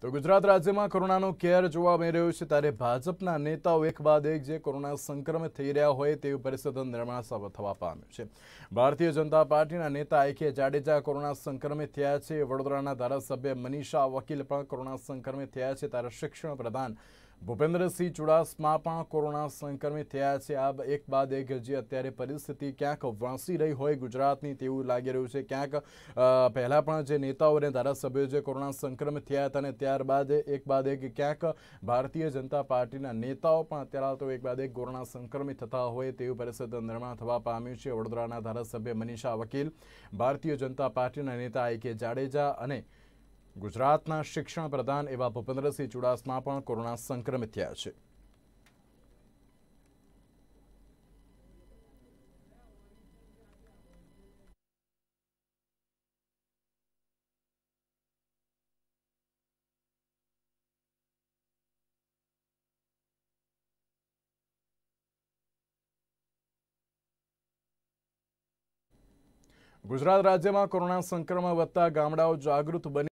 તો ગુજરાત રાજ્યમાં કોરોનાનો કેર જોવા મળી રહ્યો છે ત્યારે ભાજપના નેતાઓ એક બાદ એક જે કોરોના સંક્રમિત થઈ રહ્યા હોય તેવી પરિસ્થિતિ નિર્માણ થવા પામ્યું છે ભારતીય જનતા પાર્ટીના નેતા આઈકે જાડેજા કોરોના સંક્રમિત થયા છે વડોદરાના ધારાસભ્ય મનીષા વકીલ પણ કોરોના સંક્રમિત થયા છે ત્યારે શિક્ષણ પ્રધાન ભૂપેન્દ્રસિંહ ચુડાસમા પણ કોરોના સંક્રમિત થયા છે આ એક બાદ એક જે અત્યારે પરિસ્થિતિ ક્યાંક વાંસી રહી હોય ગુજરાતની તેવું લાગી રહ્યું છે ક્યાંક પહેલાં પણ જે નેતાઓ અને ધારાસભ્યો જે કોરોના સંક્રમિત થયા હતા અને ત્યારબાદ એક બાદ એક ક્યાંક ભારતીય જનતા પાર્ટીના નેતાઓ પણ અત્યારે તો એક બાદ એક કોરોના સંક્રમિત થતા હોય તેવું પરિસ્થિતિ નિર્માણ થવા પામ્યું છે વડોદરાના ધારાસભ્ય મનીષા વકીલ ભારતીય જનતા પાર્ટીના નેતા એ કે જાડેજા અને ગુજરાતના શિક્ષણ પ્રધાન એવા ભૂપેન્દ્રસિંહ ચુડાસમા પણ કોરોના સંક્રમિત થયા છે ગુજરાત રાજ્યમાં કોરોના સંક્રમણ વધતા ગામડાઓ જાગૃત બની